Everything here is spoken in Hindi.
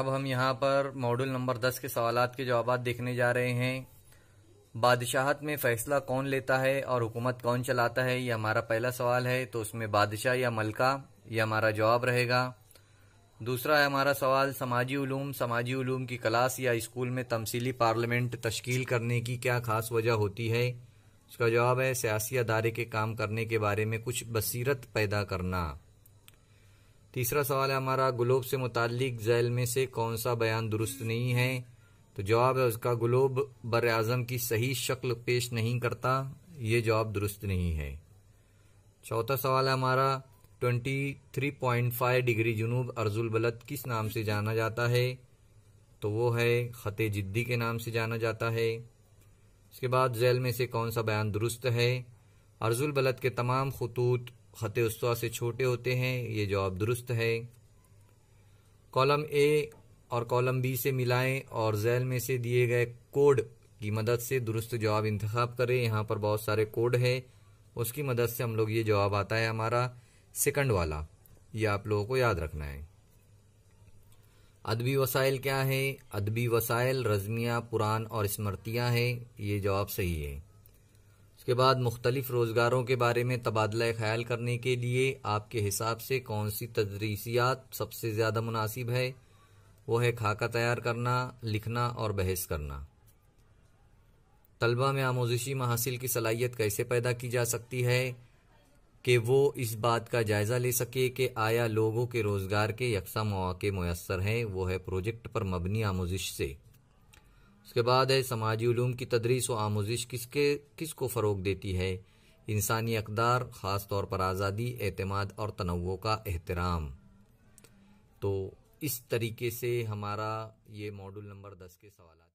अब हम यहाँ पर मॉड्यूल नंबर दस के सवाल के जवाब देखने जा रहे हैं बादशाहत में फैसला कौन लेता है और हुकूमत कौन चलाता है यह हमारा पहला सवाल है तो उसमें बादशाह या मलका यह हमारा जवाब रहेगा दूसरा है हमारा सवाल समाजी ूम समाजी ूम की क्लास या स्कूल में तमसीली पार्लियामेंट तश्कील करने की क्या खास वजह होती है उसका जवाब है सियासी अदारे के काम करने के बारे में कुछ बसीरत पैदा करना तीसरा सवाल है हमारा ग्लोब से मुतालिक जैल में से कौन सा बयान दुरुस्त नहीं है तो जवाब है उसका ग्लोब बर आजम की सही शक्ल पेश नहीं करता ये जवाब दुरुस्त नहीं है चौथा सवाल है हमारा 23.5 डिग्री जुनूब अर्जुल बलद किस नाम से जाना जाता है तो वो है ख़त जिद्दी के नाम से जाना जाता है इसके बाद जैल में से कौन सा बयान दुरुस्त है अर्जुल बलद के तमाम खतूत ख़त उस्तवा से छोटे होते हैं ये जवाब दुरुस्त है कॉलम ए और कॉलम बी से मिलाएं और जैल में से दिए गए कोड की मदद से दुरुस्त जवाब इंतखब करें यहाँ पर बहुत सारे कोड हैं उसकी मदद से हम लोग ये जवाब आता है हमारा सेकंड वाला ये आप लोगों को याद रखना है अदबी वसाइल क्या है अदबी वसाइल रजमिया पुरान और स्मृतियाँ हैं ये जवाब सही है इसके बाद मुख्तलिफ रोज़गारों के बारे में तबादला ख्याल करने के लिए आपके हिसाब से कौन सी तदरीसियात सबसे ज़्यादा मुनासिब है वह है खाका तैयार करना लिखना और बहस करना तलबा में आमोजिशी महासिल की सलाहियत कैसे पैदा की जा सकती है कि वो इस बात का जायज़ा ले सके कि आया लोगों के रोज़गार के यकसा मौके मैसर हैं वो है प्रोजेक्ट पर मबनी आमोजिश से उसके बाद है समाजी ूम की तदरीस व आमोजिश किसके किस को फ़रोग देती है इंसानी अकदार ख़ास तौर पर आज़ादी अतमाद और तनवो का एहतराम तो इस तरीके से हमारा ये मॉडल नंबर दस के सवाल